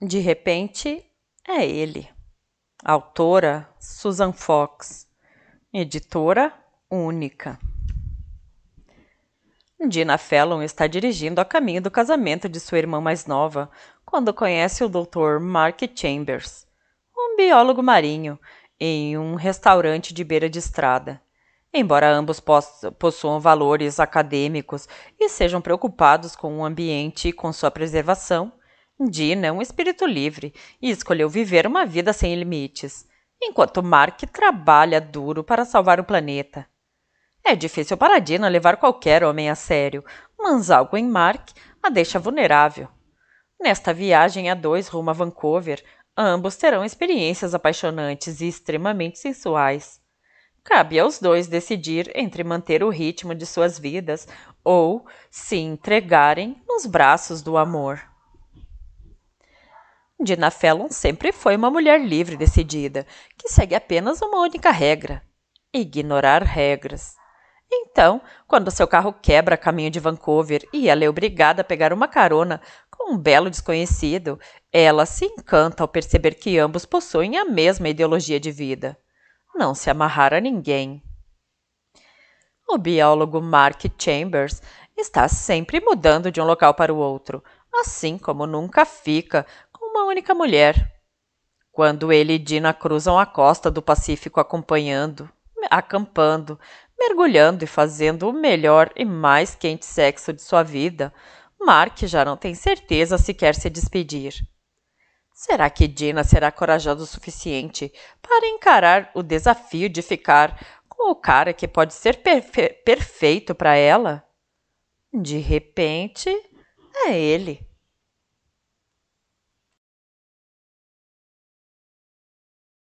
De repente, é ele. Autora Susan Fox. Editora Única. Dina Fallon está dirigindo a caminho do casamento de sua irmã mais nova quando conhece o Dr. Mark Chambers, um biólogo marinho, em um restaurante de beira de estrada. Embora ambos possuam valores acadêmicos e sejam preocupados com o ambiente e com sua preservação, Dina é um espírito livre e escolheu viver uma vida sem limites, enquanto Mark trabalha duro para salvar o planeta. É difícil para Dina levar qualquer homem a sério, mas algo em Mark a deixa vulnerável. Nesta viagem a dois rumo a Vancouver, ambos terão experiências apaixonantes e extremamente sensuais. Cabe aos dois decidir entre manter o ritmo de suas vidas ou se entregarem nos braços do amor. Dina Fallon sempre foi uma mulher livre e decidida, que segue apenas uma única regra: ignorar regras. Então, quando seu carro quebra a caminho de Vancouver e ela é obrigada a pegar uma carona com um belo desconhecido, ela se encanta ao perceber que ambos possuem a mesma ideologia de vida: não se amarrar a ninguém. O biólogo Mark Chambers está sempre mudando de um local para o outro, assim como nunca fica uma única mulher. Quando ele e Dina cruzam a costa do Pacífico acompanhando, acampando, mergulhando e fazendo o melhor e mais quente sexo de sua vida, Mark já não tem certeza se quer se despedir. Será que Dina será corajosa o suficiente para encarar o desafio de ficar com o cara que pode ser perfe perfeito para ela? De repente, é ele.